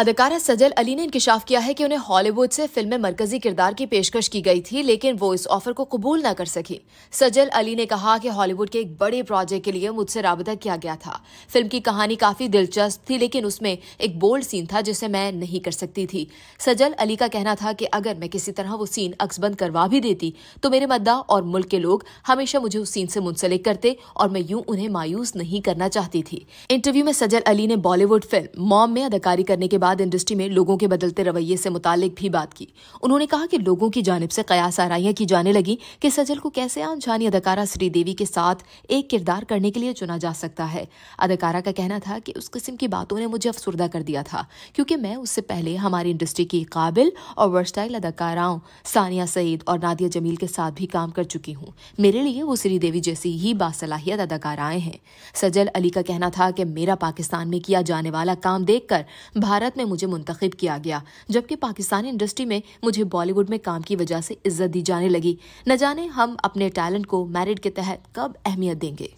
अदाकारा सजल अली ने इंकशाफ किया है कि उन्हें हॉलीवुड से फिल्म में मरकजी किरदार की पेशकश की गई थी लेकिन वो इस ऑफर को कबूल न कर सकी सजल अली ने कहा कि हॉलीवुड के एक बड़े प्रोजेक्ट के लिए मुझसे रबता किया गया था फिल्म की कहानी काफी दिलचस्प थी लेकिन उसमें एक बोल्ड सीन था जिसे मैं नहीं कर सकती थी सजल अली का कहना था कि अगर मैं किसी तरह वो सीन अक्सबंद करवा भी देती तो मेरे मद्दा और मुल्क के लोग हमेशा मुझे उस सीन से मुंसलिक करते और मैं यूं उन्हें मायूस नहीं करना चाहती थी इंटरव्यू में सजल अली ने बॉलीवुड फिल्म मॉम में अदाकारी करने के बाद बाद इंडस्ट्री में लोगों के बदलते रवैये से मुतालिक भी बात की उन्होंने कहा कि लोगों की जानब से कयास आराइयाँ की जाने लगी कि सजल को कैसे अनजानी अदाकारा श्रीदेवी के साथ एक किरदार करने के लिए चुना जा सकता है अदाकारा का कहना था कि उस किस्म की बातों ने मुझे अफसरदा कर दिया था क्योंकि मैं उससे पहले हमारी इंडस्ट्री की काबिल और वर्स्टाइल अदाकाराओं सानिया सईद और नादिया जमील के साथ भी काम कर चुकी हूँ मेरे लिए वो श्रीदेवी जैसी ही बासलाहियत अदाकाराएं हैं सजल अली का कहना था कि मेरा पाकिस्तान में किया जाने वाला काम देखकर भारत भारत में मुझे मुंतखब किया गया जबकि पाकिस्तानी इंडस्ट्री में मुझे बॉलीवुड में काम की वजह से इज्जत दी जाने लगी न जाने हम अपने टैलेंट को मैरिट के तहत कब अहमियत देंगे